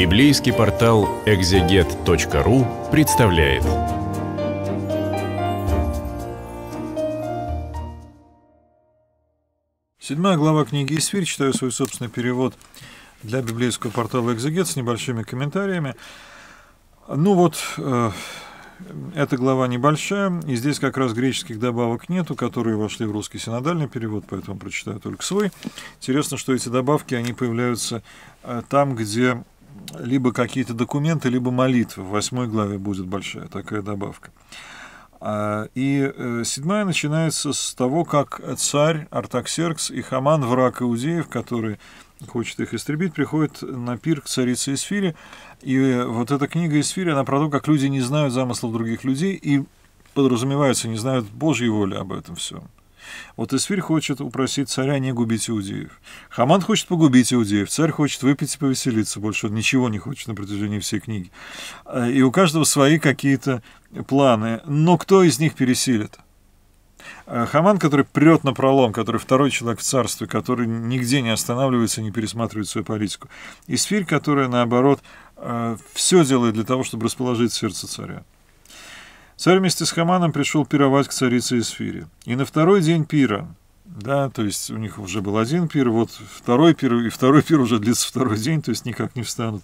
Библейский портал экзегет.ру представляет. Седьмая глава книги «Исфирь». Читаю свой собственный перевод для библейского портала «Экзегет» с небольшими комментариями. Ну вот, э, эта глава небольшая, и здесь как раз греческих добавок нету, которые вошли в русский синодальный перевод, поэтому прочитаю только свой. Интересно, что эти добавки, они появляются э, там, где либо какие-то документы, либо молитвы. В восьмой главе будет большая такая добавка. А, и э, седьмая начинается с того, как царь Артаксеркс и Хаман, враг иудеев, который хочет их истребить, приходит на пир к царице Эсфире. И э, вот эта книга Эсфири, она про то, как люди не знают замыслов других людей и подразумевается, не знают Божьей воли об этом всем. Вот Исфирь хочет упросить царя не губить иудеев. Хаман хочет погубить иудеев, царь хочет выпить и повеселиться, больше он ничего не хочет на протяжении всей книги. Э, и у каждого свои какие-то планы, но кто из них пересилит? Э, хаман, который прет на пролом, который второй человек в царстве, который нигде не останавливается, не пересматривает свою политику. И сфирь, которая, наоборот, э, все делает для того, чтобы расположить сердце царя. Царь вместе с Хаманом пришел пировать к царице Эсфире. И на второй день пира да, то есть у них уже был один пир, вот второй пир, и второй пир уже длится второй день, то есть никак не встанут.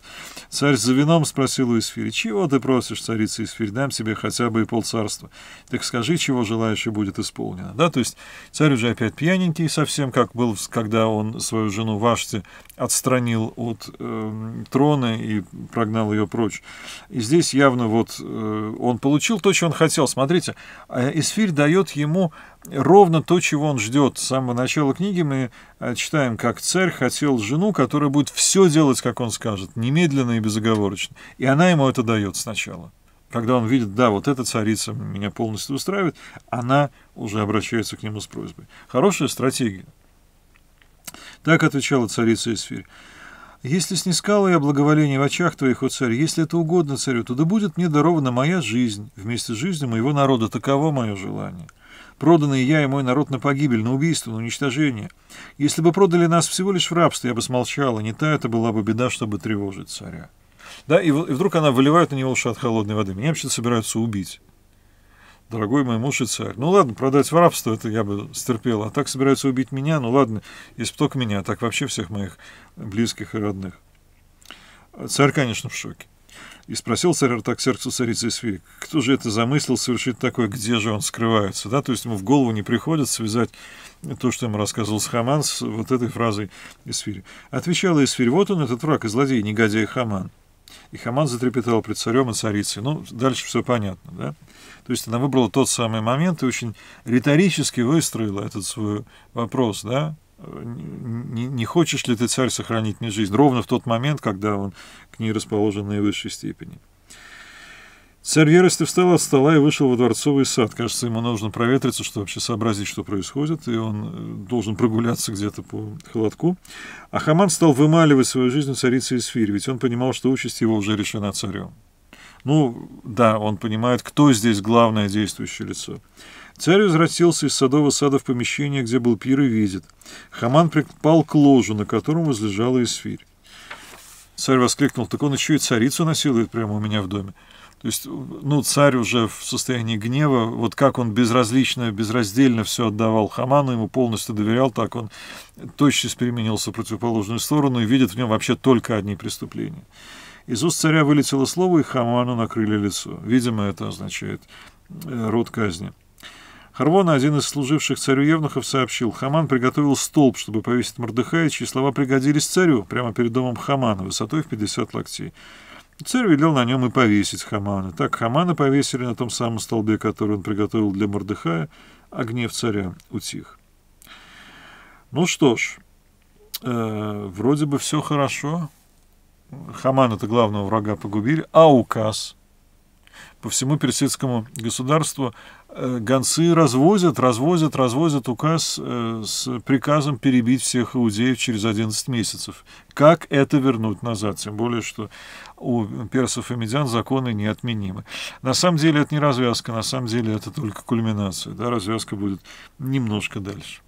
Царь за вином спросил у Исфири, чего ты просишь, царица Исфирь, дам себе хотя бы и полцарства. Так скажи, чего желаешь, и будет исполнено. Да, то есть царь уже опять пьяненький совсем, как был, когда он свою жену Вашти отстранил от э, трона и прогнал ее прочь. И здесь явно вот э, он получил то, что он хотел. Смотрите, э, Исфирь дает ему ровно то, чего он ждет. С самого начала книги мы э, читаем, как царь хотел жену, которая будет все делать, как он скажет, немедленно и безоговорочно. И она ему это дает сначала. Когда он видит, да, вот эта царица меня полностью устраивает, она уже обращается к нему с просьбой. Хорошая стратегия. Так отвечала царица Эсфирь. «Если снискала я благоволение в очах твоих, о царь, если это угодно царю, то да будет мне дарована моя жизнь вместе с жизнью моего народа. Таково мое желание» проданные я и мой народ на погибель, на убийство, на уничтожение. Если бы продали нас всего лишь в рабство, я бы смолчала, не та это была бы беда, чтобы тревожить царя. Да, и, и вдруг она выливает на него лошадь холодной воды. Меня вообще собираются убить. Дорогой мой муж и царь. Ну ладно, продать в рабство, это я бы стерпел. А так собираются убить меня, ну ладно, если только меня, а так вообще всех моих близких и родных. Царь, конечно, в шоке. И спросил царь Артаксерксу царицы Сфирь, кто же это замыслил совершить такое, где же он скрывается, да, то есть ему в голову не приходит связать то, что ему рассказывал Хаман с вот этой фразой Исфири. Отвечала Исфирь, вот он, этот враг и злодей, негодяй Хаман. И Хаман затрепетал пред царем и царицей. Ну, дальше все понятно, да? То есть она выбрала тот самый момент и очень риторически выстроила этот свой вопрос, да? Не, не хочешь ли ты, царь, сохранить мне жизнь? Ровно в тот момент, когда он к ней расположен в наивысшей степени. Царь ярости встал от стола и вышел во дворцовый сад. Кажется, ему нужно проветриться, чтобы вообще сообразить, что происходит, и он э, должен прогуляться где-то по холодку. А Хаман стал вымаливать свою жизнь у царицы Исфирь, ведь он понимал, что участь его уже решена царем. Ну, да, он понимает, кто здесь главное действующее лицо. Царь возвратился из садового сада в помещение, где был пир и видит. Хаман припал к ложу, на котором возлежала Исфирь. Царь воскликнул, так он еще и царицу насилует прямо у меня в доме. То есть, ну, царь уже в состоянии гнева, вот как он безразлично, безраздельно все отдавал Хаману, ему полностью доверял, так он тотчас переменился в противоположную сторону и видит в нем вообще только одни преступления. Из уст царя вылетело слово, и Хаману накрыли лицо. Видимо, это означает э, род казни. Харвон, один из служивших царю Евнухов, сообщил, Хаман приготовил столб, чтобы повесить Мордыхая, чьи слова пригодились царю прямо перед домом Хамана, высотой в 50 локтей. Царь велел на нем и повесить Хамана. Так Хамана повесили на том самом столбе, который он приготовил для Мордыхая, а гнев царя утих. Ну что ж, э, вроде бы все хорошо. Хамана-то главного врага погубили, а указ по всему персидскому государству э, гонцы развозят, развозят, развозят указ э, с приказом перебить всех иудеев через 11 месяцев. Как это вернуть назад? Тем более, что у персов и медиан законы неотменимы. На самом деле это не развязка, на самом деле это только кульминация. Да? Развязка будет немножко дальше.